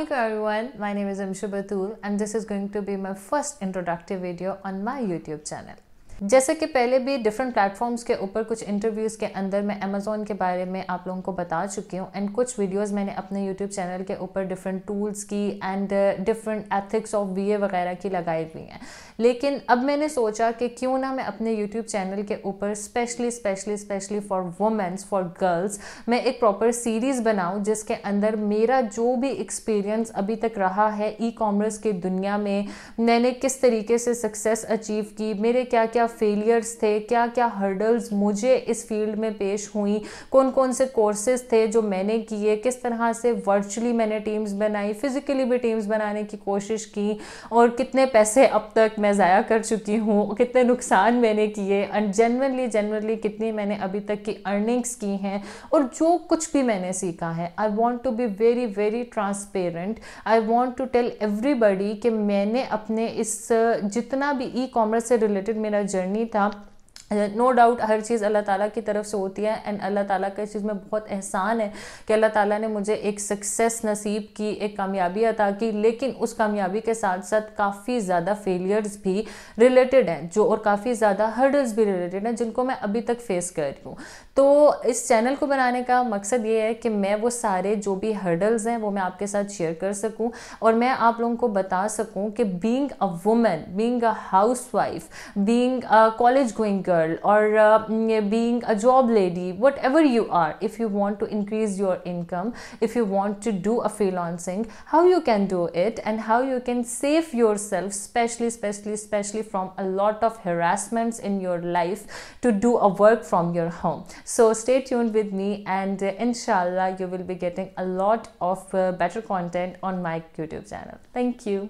Assalamualaikum everyone, my name is Amshu Batul and this is going to be my first introductory video on my YouTube channel. जैसे कि पहले भी different platforms के ऊपर कुछ interviews के अंदर मैं अमेज़ोन के बारे में आप लोगों को बता चुकी हूँ एंड कुछ वीडियोज़ मैंने अपने यूट्यूब चैनल के ऊपर डिफरेंट टूल्स की एंड डिफरेंट एथिक्स ऑफ बी वगैरह की लगाई हुई हैं लेकिन अब मैंने सोचा कि क्यों ना मैं अपने यूट्यूब चैनल के ऊपर specially specially specially for womens for girls मैं एक प्रॉपर सीरीज़ बनाऊँ जिसके अंदर मेरा जो भी एक्सपीरियंस अभी तक रहा है ई कॉमर्स की दुनिया में मैंने किस तरीके से सक्सेस अचीव की मेरे क्या क्या फेलियर्स थे क्या क्या हर्डल्स मुझे इस फील्ड में पेश हुई कौन कौन से कोर्सेज थे जो मैंने किए किस तरह से वर्चुअली मैंने टीम्स बनाई फिज़िकली भी टीम्स बनाने की कोशिश की और कितने पैसे अब तक मैं ज़ाया कर चुकी हूँ कितने नुकसान मैंने किए एंड जनरली जनरली कितनी मैंने अभी तक की अर्निंग्स की हैं और जो कुछ भी मैंने सीखा है I want to be very very transparent I want to tell everybody कि मैंने अपने इस जितना भी ई कॉमर्स से रिलेटेड मेरा जर्नी जर्नी था नो डाउट हर चीज़ अल्लाह ताला की तरफ से होती है एंड अल्लाह ताला का इस चीज़ में बहुत एहसान है कि अल्लाह ताला ने मुझे एक सक्सेस नसीब की एक कामयाबी अता की लेकिन उस कामयाबी के साथ साथ काफ़ी ज़्यादा फेलियर्स भी रिलेटेड हैं जो और काफ़ी ज़्यादा हर्डल्स भी रिलेटेड हैं जिनको मैं अभी तक फेस कर रही हूँ तो इस चैनल को बनाने का मकसद ये है कि मैं वो सारे जो भी हर्डल्स हैं वो मैं आपके साथ शेयर कर सकूँ और मैं आप लोगों को बता सकूँ कि being a woman being a housewife being a college going girl girl or uh, mm, being a job lady whatever you are if you want to increase your income if you want to do a freelancing how you can do it and how you can save yourself especially especially especially from a lot of harassments in your life to do a work from your home so stay tuned with me and uh, inshallah you will be getting a lot of uh, better content on my youtube channel thank you